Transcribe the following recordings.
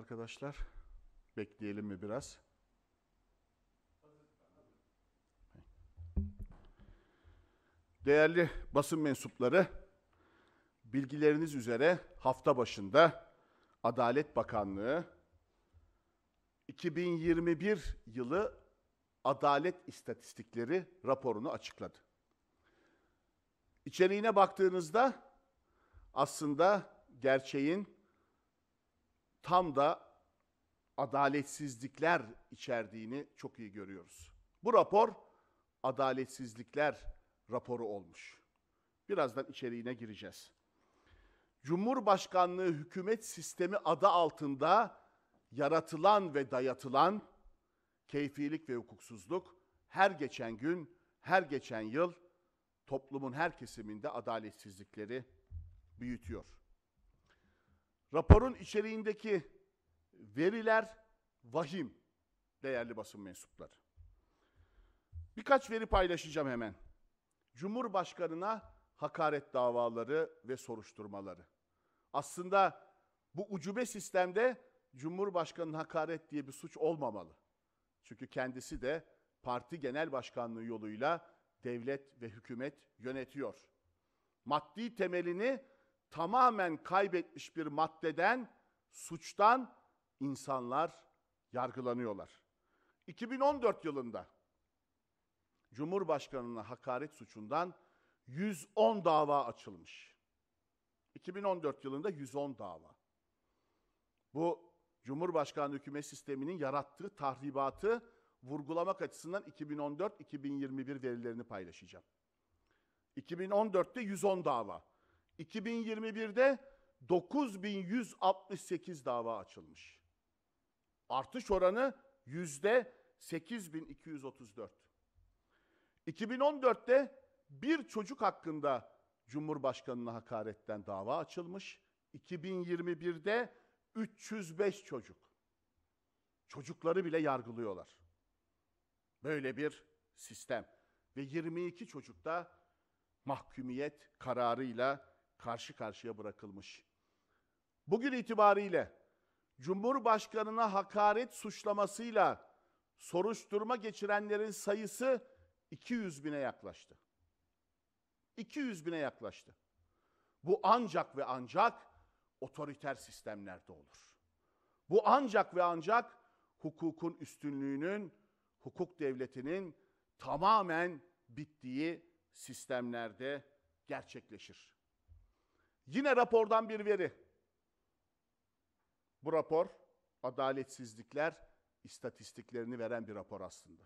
Arkadaşlar bekleyelim mi biraz? Değerli basın mensupları, bilgileriniz üzere hafta başında Adalet Bakanlığı 2021 yılı adalet istatistikleri raporunu açıkladı. İçeriğine baktığınızda aslında gerçeğin tam da adaletsizlikler içerdiğini çok iyi görüyoruz. Bu rapor adaletsizlikler raporu olmuş. Birazdan içeriğine gireceğiz. Cumhurbaşkanlığı hükümet sistemi adı altında yaratılan ve dayatılan keyfilik ve hukuksuzluk her geçen gün, her geçen yıl toplumun her kesiminde adaletsizlikleri büyütüyor. Raporun içeriğindeki veriler vahim değerli basın mensupları. Birkaç veri paylaşacağım hemen. Cumhurbaşkanına hakaret davaları ve soruşturmaları. Aslında bu ucube sistemde Cumhurbaşkanı'nın hakaret diye bir suç olmamalı. Çünkü kendisi de parti genel başkanlığı yoluyla devlet ve hükümet yönetiyor. Maddi temelini tamamen kaybetmiş bir maddeden, suçtan insanlar yargılanıyorlar. 2014 yılında Cumhurbaşkanına hakaret suçundan 110 dava açılmış. 2014 yılında 110 dava. Bu Cumhurbaşkanlığı hükümet sisteminin yarattığı tahribatı vurgulamak açısından 2014-2021 verilerini paylaşacağım. 2014'te 110 dava. 2021'de 9168 dava açılmış. Artış oranı yüzde 8234. 2014'te bir çocuk hakkında Cumhurbaşkanına hakaretten dava açılmış. 2021'de 305 çocuk. Çocukları bile yargılıyorlar. Böyle bir sistem. Ve 22 çocuk da mahkumiyet kararıyla karşı karşıya bırakılmış. Bugün itibariyle Cumhurbaşkanına hakaret suçlamasıyla soruşturma geçirenlerin sayısı 200 bine yaklaştı. 200 bine yaklaştı. Bu ancak ve ancak otoriter sistemlerde olur. Bu ancak ve ancak hukukun üstünlüğünün, hukuk devletinin tamamen bittiği sistemlerde gerçekleşir. Yine rapordan bir veri. Bu rapor adaletsizlikler istatistiklerini veren bir rapor aslında.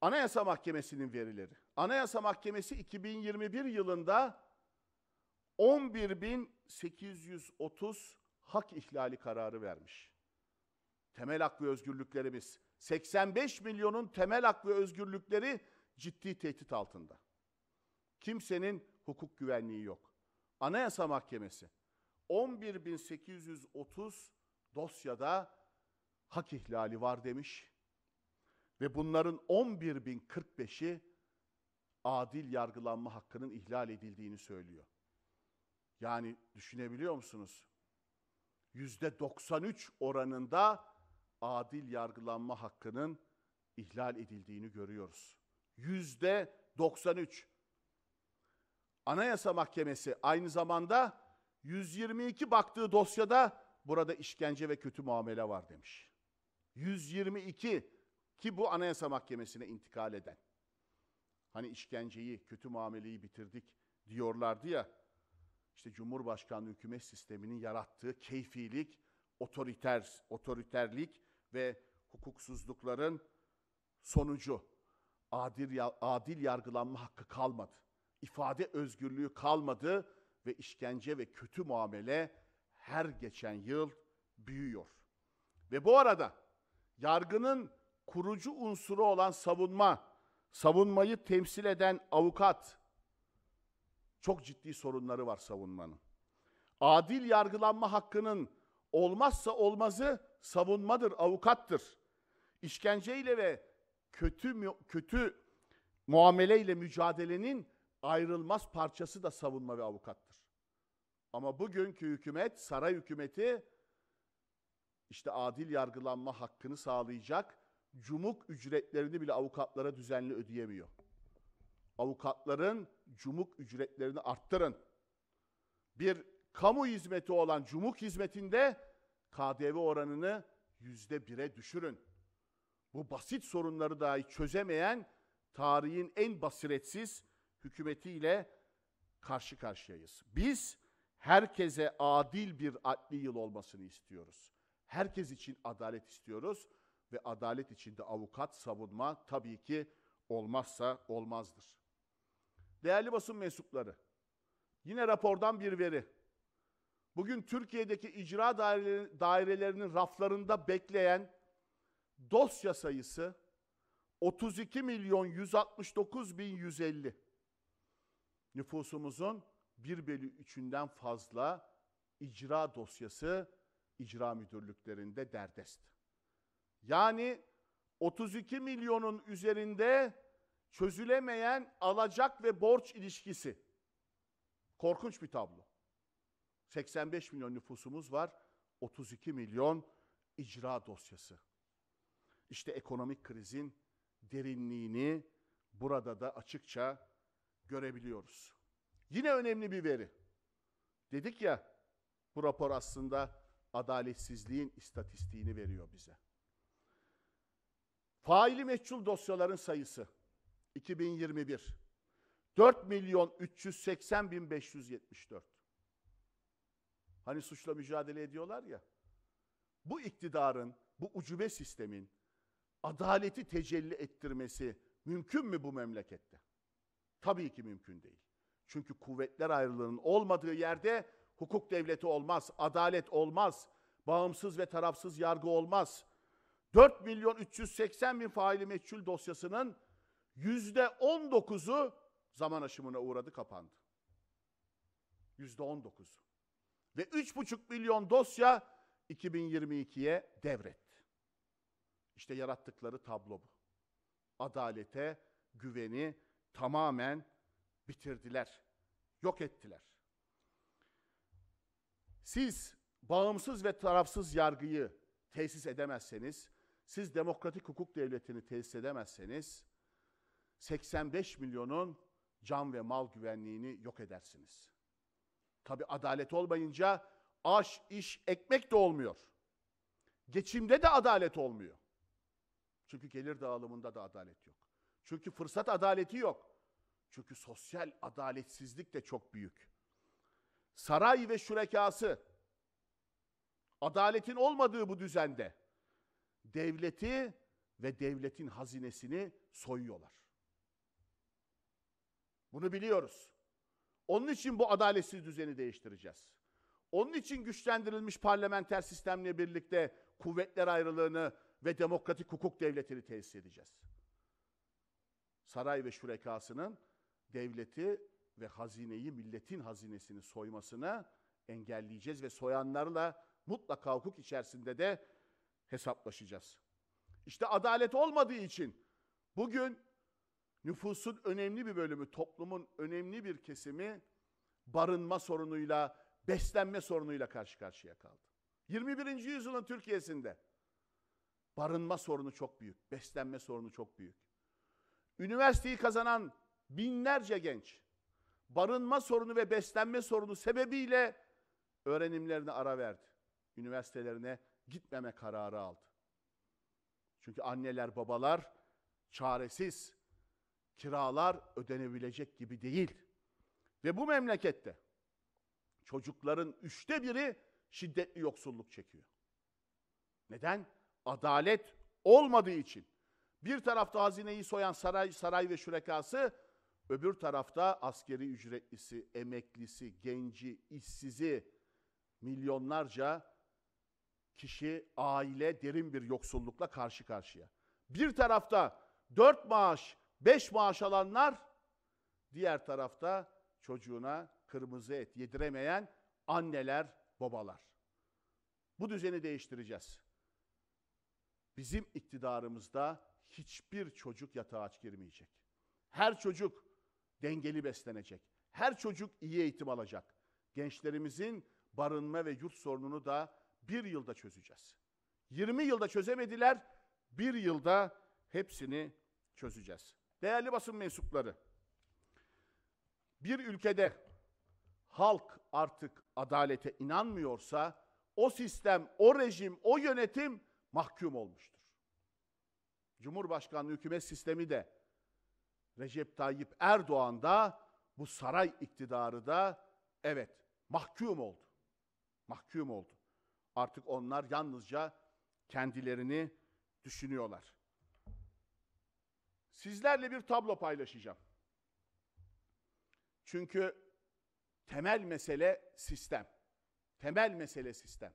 Anayasa Mahkemesi'nin verileri. Anayasa Mahkemesi 2021 yılında 11.830 hak ihlali kararı vermiş. Temel hak ve özgürlüklerimiz. 85 milyonun temel hak ve özgürlükleri ciddi tehdit altında. Kimsenin hukuk güvenliği yok. Anayasa Mahkemesi 11.830 dosyada hak ihlali var demiş ve bunların 11.045'i adil yargılanma hakkının ihlal edildiğini söylüyor. Yani düşünebiliyor musunuz? %93 oranında adil yargılanma hakkının ihlal edildiğini görüyoruz. %93. Anayasa Mahkemesi aynı zamanda 122 baktığı dosyada burada işkence ve kötü muamele var demiş. 122 ki bu Anayasa Mahkemesi'ne intikal eden. Hani işkenceyi, kötü muameleyi bitirdik diyorlardı ya. İşte Cumhurbaşkanlığı hükümet sisteminin yarattığı keyfilik, otoriter, otoriterlik ve hukuksuzlukların sonucu adil, adil yargılanma hakkı kalmadı ifade özgürlüğü kalmadı ve işkence ve kötü muamele her geçen yıl büyüyor. Ve bu arada yargının kurucu unsuru olan savunma, savunmayı temsil eden avukat çok ciddi sorunları var savunmanın. Adil yargılanma hakkının olmazsa olmazı savunmadır, avukattır. İşkenceyle ve kötü kötü muameleyle mücadelenin ayrılmaz parçası da savunma ve avukattır. Ama bugünkü hükümet, saray hükümeti işte adil yargılanma hakkını sağlayacak cumuk ücretlerini bile avukatlara düzenli ödeyemiyor. Avukatların cumuk ücretlerini arttırın. Bir kamu hizmeti olan cumuk hizmetinde KDV oranını yüzde bire düşürün. Bu basit sorunları dahi çözemeyen tarihin en basiretsiz hükümetiyle karşı karşıyayız. Biz herkese adil bir adli yıl olmasını istiyoruz. Herkes için adalet istiyoruz ve adalet içinde avukat savunma tabii ki olmazsa olmazdır. Değerli basın mensupları, yine rapordan bir veri. Bugün Türkiye'deki icra dairelerinin raflarında bekleyen dosya sayısı 32 milyon 169 bin 150 nüfusumuzun bir bölü üçünden fazla icra dosyası icra müdürlüklerinde derdest. Yani 32 milyonun üzerinde çözülemeyen alacak ve borç ilişkisi. Korkunç bir tablo. 85 milyon nüfusumuz var, 32 milyon icra dosyası. İşte ekonomik krizin derinliğini burada da açıkça görebiliyoruz. Yine önemli bir veri. Dedik ya bu rapor aslında adaletsizliğin istatistiğini veriyor bize. Faili meçhul dosyaların sayısı 2021 4 milyon 380 bin 574. Hani suçla mücadele ediyorlar ya. Bu iktidarın, bu ucube sistemin adaleti tecelli ettirmesi mümkün mü bu memlekette? Tabii ki mümkün değil. Çünkü kuvvetler ayrılığının olmadığı yerde hukuk devleti olmaz, adalet olmaz, bağımsız ve tarafsız yargı olmaz. 4 milyon 380 bin faili meçhul dosyasının yüzde %19'u zaman aşımına uğradı, kapandı. Yüzde %19. Ve 3,5 milyon dosya 2022'ye devretti. İşte yarattıkları tablo bu. Adalete güveni tamamen bitirdiler, yok ettiler. Siz bağımsız ve tarafsız yargıyı tesis edemezseniz, siz demokratik hukuk devletini tesis edemezseniz 85 milyonun can ve mal güvenliğini yok edersiniz. Tabi adalet olmayınca aş, iş, ekmek de olmuyor. Geçimde de adalet olmuyor. Çünkü gelir dağılımında da adalet yok. Çünkü fırsat adaleti yok. Çünkü sosyal adaletsizlik de çok büyük. Saray ve şurekası adaletin olmadığı bu düzende devleti ve devletin hazinesini soyuyorlar. Bunu biliyoruz. Onun için bu adaletsiz düzeni değiştireceğiz. Onun için güçlendirilmiş parlamenter sistemle birlikte kuvvetler ayrılığını ve demokratik hukuk devletini tesis edeceğiz saray ve şurekasının devleti ve hazineyi, milletin hazinesini soymasına engelleyeceğiz ve soyanlarla mutlaka hukuk içerisinde de hesaplaşacağız. İşte adalet olmadığı için bugün nüfusun önemli bir bölümü, toplumun önemli bir kesimi barınma sorunuyla, beslenme sorunuyla karşı karşıya kaldı. 21. yüzyılın Türkiye'sinde barınma sorunu çok büyük, beslenme sorunu çok büyük. Üniversiteyi kazanan binlerce genç barınma sorunu ve beslenme sorunu sebebiyle öğrenimlerini ara verdi. Üniversitelerine gitmeme kararı aldı. Çünkü anneler, babalar çaresiz. Kiralar ödenebilecek gibi değil. Ve bu memlekette çocukların üçte biri şiddetli yoksulluk çekiyor. Neden? Adalet olmadığı için. Bir tarafta hazineyi soyan saray, saray ve şurekası, öbür tarafta askeri ücretlisi, emeklisi, genci, işsizi, milyonlarca kişi, aile derin bir yoksullukla karşı karşıya. Bir tarafta dört maaş, beş maaş alanlar, diğer tarafta çocuğuna kırmızı et yediremeyen anneler, babalar. Bu düzeni değiştireceğiz. Bizim iktidarımızda hiçbir çocuk yatağa aç girmeyecek. Her çocuk dengeli beslenecek. Her çocuk iyi eğitim alacak. Gençlerimizin barınma ve yurt sorununu da bir yılda çözeceğiz. 20 yılda çözemediler, bir yılda hepsini çözeceğiz. Değerli basın mensupları, bir ülkede halk artık adalete inanmıyorsa o sistem, o rejim, o yönetim mahkum olmuştur. Cumhurbaşkanlığı hükümet sistemi de Recep Tayyip Erdoğan da bu saray iktidarı da evet mahkum oldu. Mahkum oldu. Artık onlar yalnızca kendilerini düşünüyorlar. Sizlerle bir tablo paylaşacağım. Çünkü temel mesele sistem. Temel mesele sistem.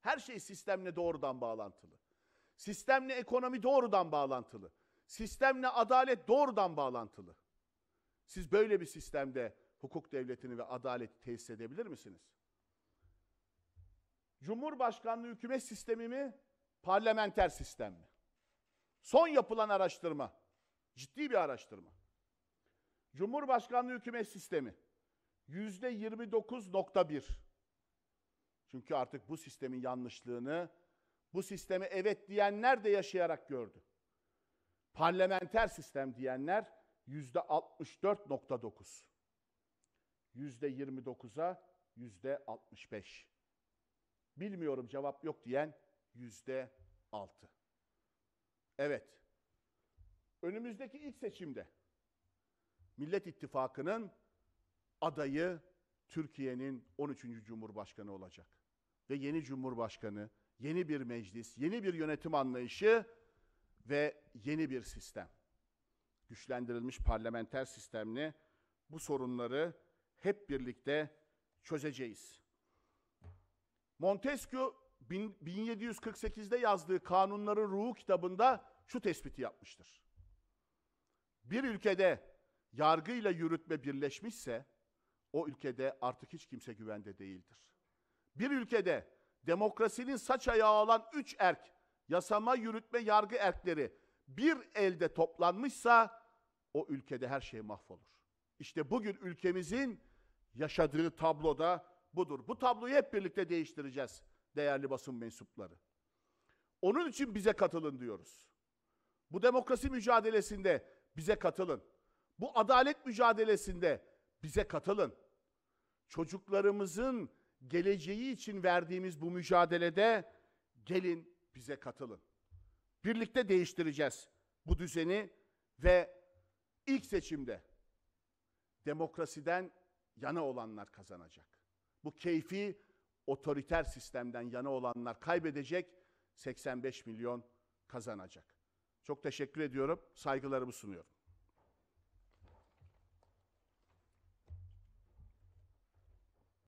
Her şey sistemle doğrudan bağlantılı. Sistemle ekonomi doğrudan bağlantılı. Sistemle adalet doğrudan bağlantılı. Siz böyle bir sistemde hukuk devletini ve adaleti tesis edebilir misiniz? Cumhurbaşkanlığı hükümet sistemi mi, parlamenter sistem mi? Son yapılan araştırma, ciddi bir araştırma. Cumhurbaşkanlığı hükümet sistemi yüzde 29.1. Çünkü artık bu sistemin yanlışlığını bu sisteme evet diyenler de yaşayarak gördü. Parlamenter sistem diyenler yüzde 64.9. Yüzde 29'a yüzde 65. Bilmiyorum cevap yok diyen yüzde 6. Evet. Önümüzdeki ilk seçimde Millet İttifakı'nın adayı Türkiye'nin 13. Cumhurbaşkanı olacak. Ve yeni Cumhurbaşkanı yeni bir meclis, yeni bir yönetim anlayışı ve yeni bir sistem. Güçlendirilmiş parlamenter sistemle bu sorunları hep birlikte çözeceğiz. Montesquieu 1748'de yazdığı Kanunların Ruhu kitabında şu tespiti yapmıştır. Bir ülkede yargıyla yürütme birleşmişse o ülkede artık hiç kimse güvende değildir. Bir ülkede demokrasinin saç ayağı olan üç erk, yasama, yürütme, yargı erkleri bir elde toplanmışsa o ülkede her şey mahvolur. İşte bugün ülkemizin yaşadığı tabloda budur. Bu tabloyu hep birlikte değiştireceğiz değerli basın mensupları. Onun için bize katılın diyoruz. Bu demokrasi mücadelesinde bize katılın. Bu adalet mücadelesinde bize katılın. Çocuklarımızın geleceği için verdiğimiz bu mücadelede gelin bize katılın. Birlikte değiştireceğiz bu düzeni ve ilk seçimde demokrasiden yana olanlar kazanacak. Bu keyfi otoriter sistemden yana olanlar kaybedecek, 85 milyon kazanacak. Çok teşekkür ediyorum, saygılarımı sunuyorum.